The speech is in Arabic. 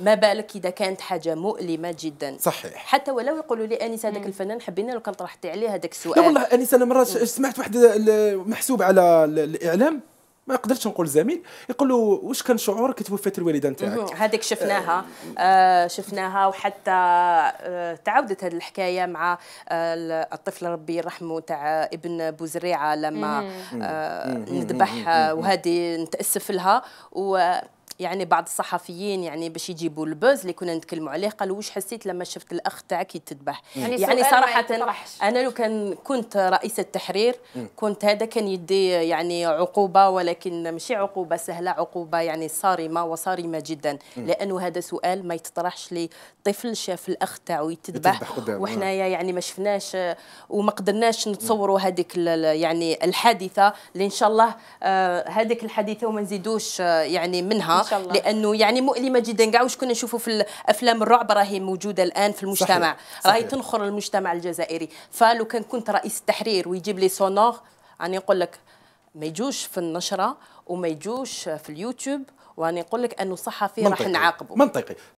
ما بالك اذا كانت حاجه مؤلمه جدا صحيح حتى ولو يقولوا لي انيس هذاك الفنان حبينا لو كان طرحتي عليه هذاك السؤال لا والله انيس انا مره سمعت واحد محسوب على الاعلام ما قدرتش نقول زميل يقول له واش كان شعورك توفيت الوالده نتاعك هذيك شفناها آه. آه شفناها وحتى آه تعاودت هذه الحكايه مع آه الطفل ربي يرحمه تاع ابن بوزريعه لما آه نذبح وهذه نتاسف لها و يعني بعض الصحفيين يعني باش يجيبوا البوز اللي كنا نتكلموا عليه قالوا واش حسيت لما شفت الاخ تاعك يتذبح يعني, يعني صراحه انا لو كان كنت رئيس التحرير كنت هذا كان يدي يعني عقوبه ولكن ماشي عقوبه سهله عقوبه يعني صارمه وصارمه جدا لانه هذا سؤال ما يتطرحش لطفل شاف الاخ تاعو يتذبح وحنايا نعم. يعني ما شفناش وما قدرناش نتصوروا هذيك يعني الحادثه اللي ان شاء الله آه، هذيك الحادثه وما نزيدوش آه، يعني منها لانه يعني مؤلمه جدا كاع واش كنا نشوفوا في الافلام الرعب راهي موجوده الان في المجتمع راهي تنخر المجتمع الجزائري فلو كان كنت رئيس التحرير ويجيب لي سونور راني نقول لك ما يجوش في النشره وما يجوش في اليوتيوب وراني نقول لك انه صحفي راح نعاقبه منطقي